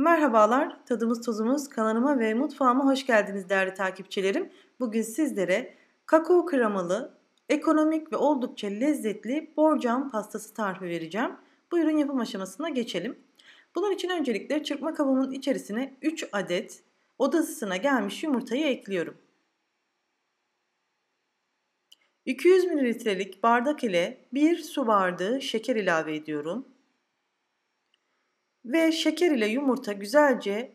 Merhabalar, tadımız tuzumuz kanalıma ve mutfağıma hoş geldiniz değerli takipçilerim. Bugün sizlere kakao kremalı, ekonomik ve oldukça lezzetli borcam pastası tarifi vereceğim. Buyurun yapım aşamasına geçelim. Bunun için öncelikle çırpma kabımın içerisine 3 adet oda ısısına gelmiş yumurtayı ekliyorum. 200 ml'lik bardak ile 1 su bardağı şeker ilave ediyorum ve şeker ile yumurta güzelce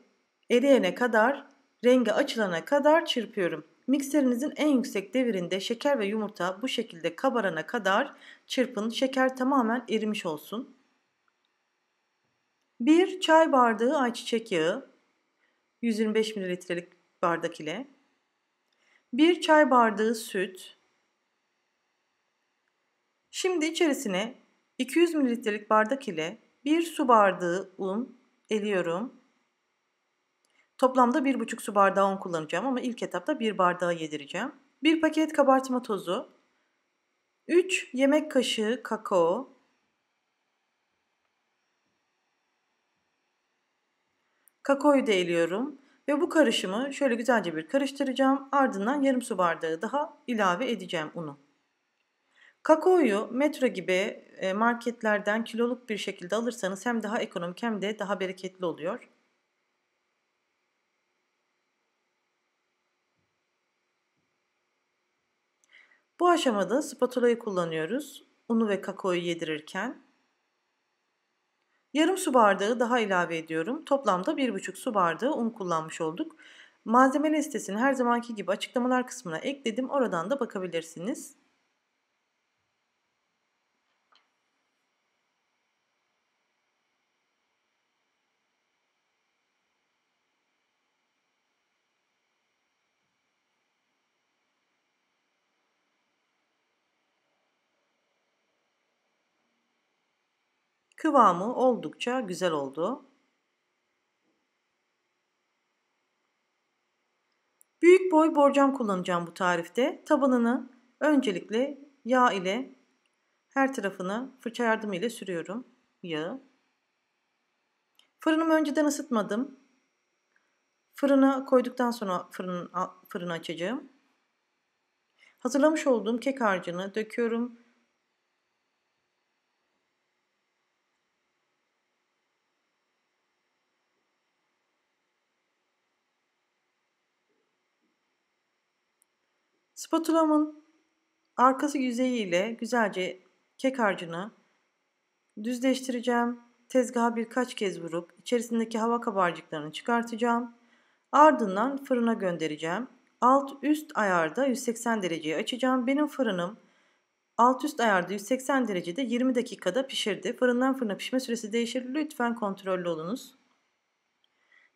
eriyene kadar, rengi açılana kadar çırpıyorum. Mikserinizin en yüksek devirinde şeker ve yumurta bu şekilde kabarana kadar çırpın. Şeker tamamen erimiş olsun. 1 çay bardağı ayçiçek yağı 125 mililitrelik bardak ile 1 çay bardağı süt Şimdi içerisine 200 mililitrelik bardak ile 1 su bardağı un eliyorum. Toplamda 1,5 su bardağı un kullanacağım ama ilk etapta 1 bardağı yedireceğim. 1 paket kabartma tozu, 3 yemek kaşığı kakao, 'Kakao'yu da eliyorum ve bu karışımı şöyle güzelce bir karıştıracağım. Ardından yarım su bardağı daha ilave edeceğim unu. Kakaoyu metro gibi e, marketlerden kiloluk bir şekilde alırsanız hem daha ekonomik hem de daha bereketli oluyor. Bu aşamada spatulayı kullanıyoruz. Unu ve kakaoyu yedirirken. Yarım su bardağı daha ilave ediyorum. Toplamda 1,5 su bardağı un kullanmış olduk. Malzeme listesini her zamanki gibi açıklamalar kısmına ekledim. Oradan da bakabilirsiniz. Kıvamı oldukça güzel oldu. Büyük boy borcam kullanacağım bu tarifte. Tabanını öncelikle yağ ile her tarafını fırça yardımı ile sürüyorum yağı. Fırınımı önceden ısıtmadım. Fırına koyduktan sonra fırını, fırını açacağım. Hazırlamış olduğum kek harcını döküyorum Spatulamın arkası yüzeyiyle güzelce kek harcını düzleştireceğim. Tezgaha birkaç kez vurup içerisindeki hava kabarcıklarını çıkartacağım. Ardından fırına göndereceğim. Alt üst ayarda 180 dereceye açacağım. Benim fırınım alt üst ayarda 180 derecede 20 dakikada pişirdi. Fırından fırına pişme süresi değişir. Lütfen kontrollü olunuz.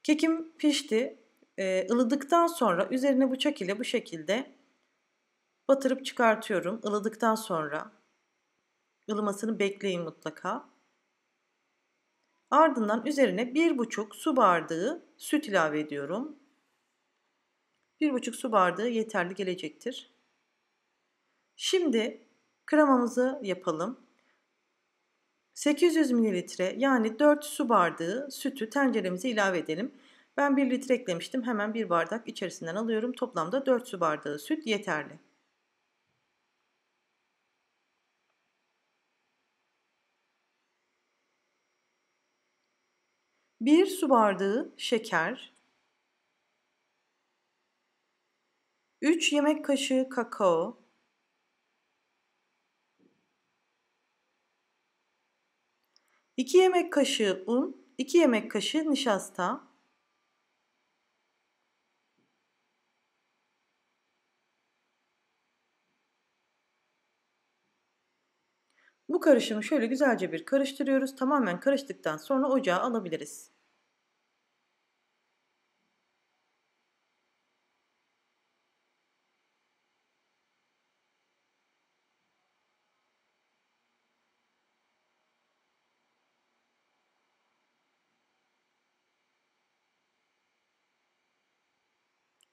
Kekim pişti. Ee, ılıdıktan sonra üzerine bıçak ile bu şekilde Batırıp çıkartıyorum. Iladıktan sonra ılımasını bekleyin mutlaka. Ardından üzerine 1,5 su bardağı süt ilave ediyorum. 1,5 su bardağı yeterli gelecektir. Şimdi kremamızı yapalım. 800 mililitre yani 4 su bardağı sütü tenceremize ilave edelim. Ben 1 litre eklemiştim. Hemen 1 bardak içerisinden alıyorum. Toplamda 4 su bardağı süt yeterli. 1 su bardağı şeker, 3 yemek kaşığı kakao, 2 yemek kaşığı un, 2 yemek kaşığı nişasta, Bu karışımı şöyle güzelce bir karıştırıyoruz. Tamamen karıştıktan sonra ocağa alabiliriz.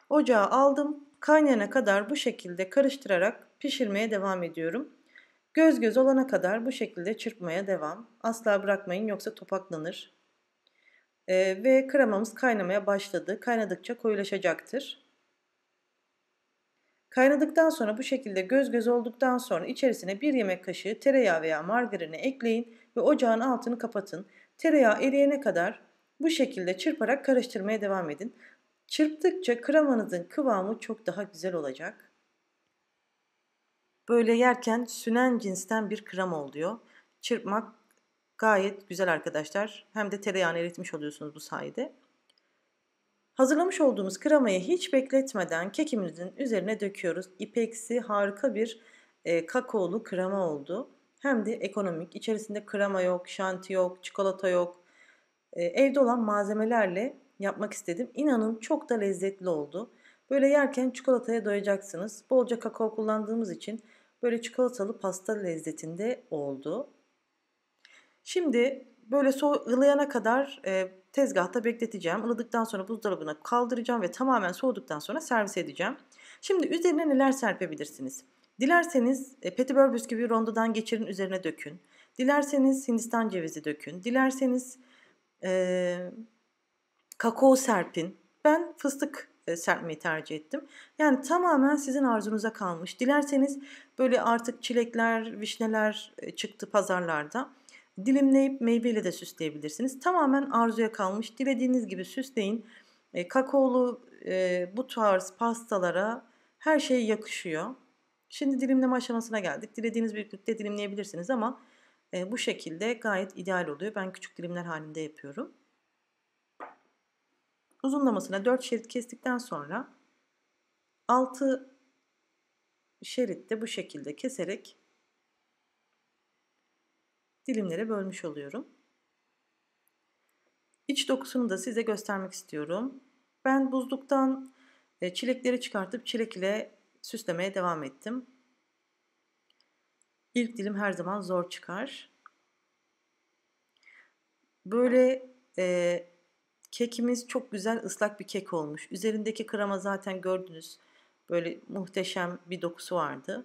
Ocağa aldım. Kaynayana kadar bu şekilde karıştırarak pişirmeye devam ediyorum. Göz göz olana kadar bu şekilde çırpmaya devam. Asla bırakmayın yoksa topaklanır. Ee, ve kremamız kaynamaya başladı. Kaynadıkça koyulaşacaktır. Kaynadıktan sonra bu şekilde göz göz olduktan sonra içerisine bir yemek kaşığı tereyağı veya margarini ekleyin ve ocağın altını kapatın. Tereyağı eriyene kadar bu şekilde çırparak karıştırmaya devam edin. Çırptıkça kremanızın kıvamı çok daha güzel olacak. Böyle yerken sünen cinsten bir krema oluyor. Çırpmak gayet güzel arkadaşlar. Hem de tereyağını eritmiş oluyorsunuz bu sayede. Hazırlamış olduğumuz kremayı hiç bekletmeden kekimizin üzerine döküyoruz. İpeksi harika bir e, kakaolu krema oldu. Hem de ekonomik. İçerisinde krema yok, şanti yok, çikolata yok. E, evde olan malzemelerle yapmak istedim. İnanın çok da lezzetli oldu. Böyle yerken çikolataya doyacaksınız. Bolca kakao kullandığımız için böyle çikolatalı pasta lezzetinde oldu. Şimdi böyle soğuk ılıyana kadar e, tezgahta bekleteceğim. Iladıktan sonra buzdolabına kaldıracağım ve tamamen soğuduktan sonra servis edeceğim. Şimdi üzerine neler serpebilirsiniz? Dilerseniz e, petibör bisküvi rondodan geçirin üzerine dökün. Dilerseniz hindistan cevizi dökün. Dilerseniz e, kakao serpin. Ben fıstık e, serpmeyi tercih ettim. Yani tamamen sizin arzunuza kalmış. Dilerseniz böyle artık çilekler, vişneler e, çıktı pazarlarda. Dilimleyip meyveyle de süsleyebilirsiniz. Tamamen arzuya kalmış. Dilediğiniz gibi süsleyin. E, kakaolu e, bu tarz pastalara her şey yakışıyor. Şimdi dilimleme aşamasına geldik. Dilediğiniz büyüklükte dilimleyebilirsiniz ama bu şekilde gayet ideal oluyor. Ben küçük dilimler halinde yapıyorum uzunlamasına 4 şerit kestikten sonra 6 de bu şekilde keserek dilimlere bölmüş oluyorum. İç dokusunu da size göstermek istiyorum. Ben buzluktan e, çilekleri çıkartıp çilek ile süslemeye devam ettim. İlk dilim her zaman zor çıkar. Böyle e, Kekimiz çok güzel ıslak bir kek olmuş. Üzerindeki krema zaten gördünüz. Böyle muhteşem bir dokusu vardı.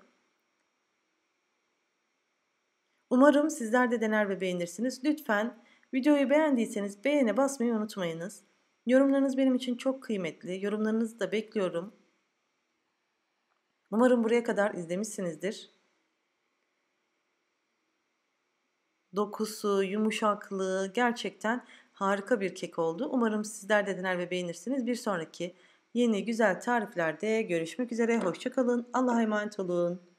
Umarım sizler de dener ve beğenirsiniz. Lütfen videoyu beğendiyseniz beğene basmayı unutmayınız. Yorumlarınız benim için çok kıymetli. Yorumlarınızı da bekliyorum. Umarım buraya kadar izlemişsinizdir. Dokusu, yumuşaklığı gerçekten harika bir kek oldu. Umarım sizler de dener ve beğenirsiniz. Bir sonraki yeni güzel tariflerde görüşmek üzere. Hoşçakalın. Allah'a emanet olun.